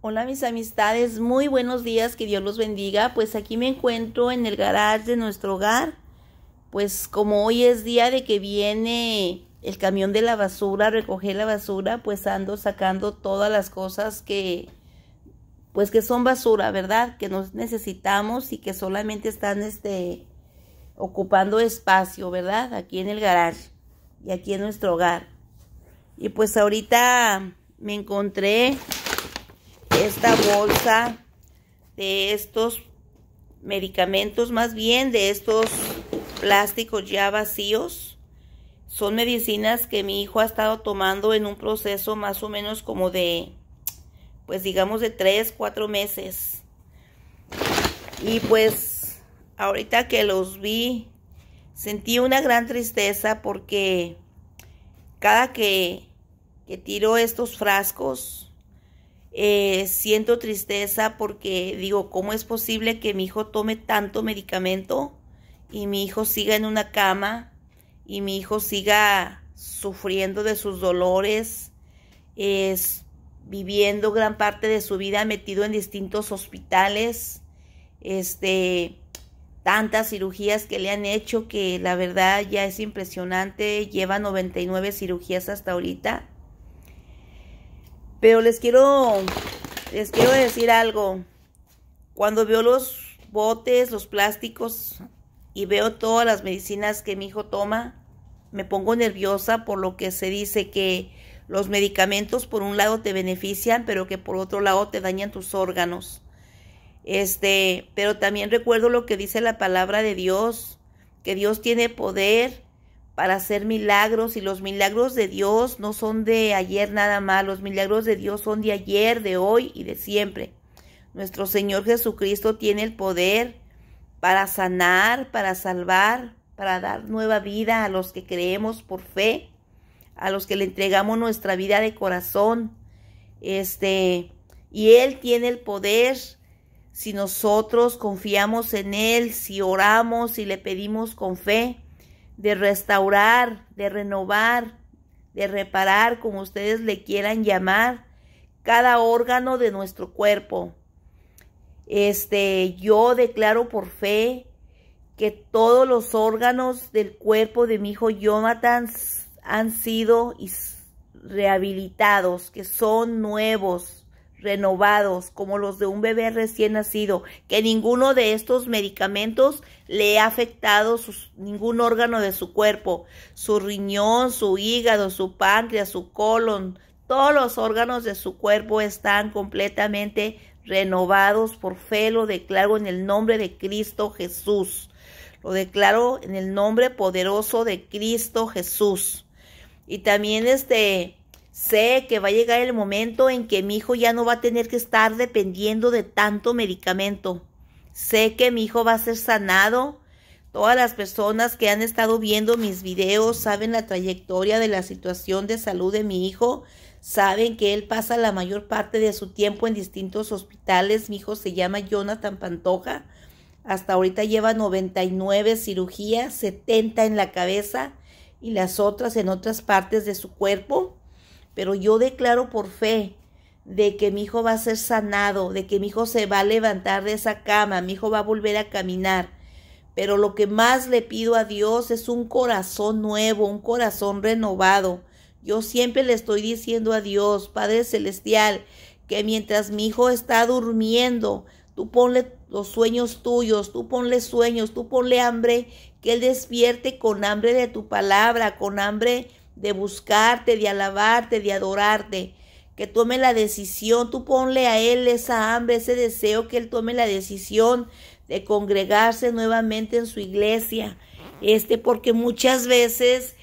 Hola mis amistades, muy buenos días, que Dios los bendiga. Pues aquí me encuentro en el garage de nuestro hogar. Pues como hoy es día de que viene el camión de la basura, recoger la basura, pues ando sacando todas las cosas que pues que son basura, ¿verdad? Que nos necesitamos y que solamente están este ocupando espacio, ¿verdad? Aquí en el garage y aquí en nuestro hogar. Y pues ahorita me encontré esta bolsa de estos medicamentos, más bien de estos plásticos ya vacíos. Son medicinas que mi hijo ha estado tomando en un proceso más o menos como de, pues digamos de 3, 4 meses. Y pues ahorita que los vi, sentí una gran tristeza porque cada que, que tiro estos frascos, eh, siento tristeza porque digo, ¿cómo es posible que mi hijo tome tanto medicamento y mi hijo siga en una cama y mi hijo siga sufriendo de sus dolores, es, viviendo gran parte de su vida metido en distintos hospitales, este, tantas cirugías que le han hecho que la verdad ya es impresionante, lleva 99 cirugías hasta ahorita pero les quiero, les quiero decir algo. Cuando veo los botes, los plásticos y veo todas las medicinas que mi hijo toma, me pongo nerviosa por lo que se dice que los medicamentos por un lado te benefician, pero que por otro lado te dañan tus órganos. Este, pero también recuerdo lo que dice la palabra de Dios, que Dios tiene poder para hacer milagros y los milagros de Dios no son de ayer nada más, los milagros de Dios son de ayer, de hoy y de siempre. Nuestro Señor Jesucristo tiene el poder para sanar, para salvar, para dar nueva vida a los que creemos por fe, a los que le entregamos nuestra vida de corazón. Este, y él tiene el poder si nosotros confiamos en él, si oramos, y le pedimos con fe de restaurar, de renovar, de reparar, como ustedes le quieran llamar, cada órgano de nuestro cuerpo. Este, yo declaro por fe que todos los órganos del cuerpo de mi hijo Jonathan han sido rehabilitados, que son nuevos, renovados, como los de un bebé recién nacido, que ninguno de estos medicamentos le ha afectado ningún órgano de su cuerpo, su riñón, su hígado, su páncreas, su colon, todos los órganos de su cuerpo están completamente renovados por fe, lo declaro en el nombre de Cristo Jesús. Lo declaro en el nombre poderoso de Cristo Jesús. Y también este Sé que va a llegar el momento en que mi hijo ya no va a tener que estar dependiendo de tanto medicamento. Sé que mi hijo va a ser sanado. Todas las personas que han estado viendo mis videos saben la trayectoria de la situación de salud de mi hijo. Saben que él pasa la mayor parte de su tiempo en distintos hospitales. Mi hijo se llama Jonathan Pantoja. Hasta ahorita lleva 99 cirugías, 70 en la cabeza y las otras en otras partes de su cuerpo pero yo declaro por fe de que mi hijo va a ser sanado, de que mi hijo se va a levantar de esa cama, mi hijo va a volver a caminar. Pero lo que más le pido a Dios es un corazón nuevo, un corazón renovado. Yo siempre le estoy diciendo a Dios, Padre Celestial, que mientras mi hijo está durmiendo, tú ponle los sueños tuyos, tú ponle sueños, tú ponle hambre, que él despierte con hambre de tu palabra, con hambre de buscarte, de alabarte, de adorarte. Que tome la decisión, tú ponle a Él esa hambre, ese deseo, que Él tome la decisión de congregarse nuevamente en su iglesia. Este, porque muchas veces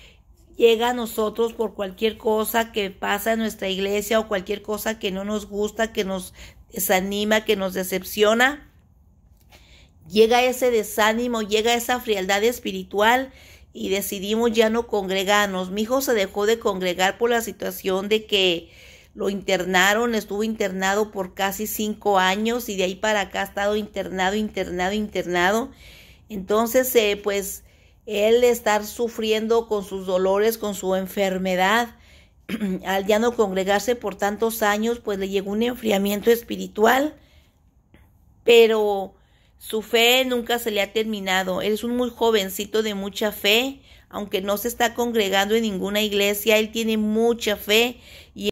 llega a nosotros por cualquier cosa que pasa en nuestra iglesia o cualquier cosa que no nos gusta, que nos desanima, que nos decepciona. Llega ese desánimo, llega esa frialdad espiritual y decidimos ya no congregarnos. Mi hijo se dejó de congregar por la situación de que lo internaron, estuvo internado por casi cinco años y de ahí para acá ha estado internado, internado, internado. Entonces, eh, pues él estar sufriendo con sus dolores, con su enfermedad, al ya no congregarse por tantos años, pues le llegó un enfriamiento espiritual, pero su fe nunca se le ha terminado. Él es un muy jovencito de mucha fe, aunque no se está congregando en ninguna iglesia, él tiene mucha fe y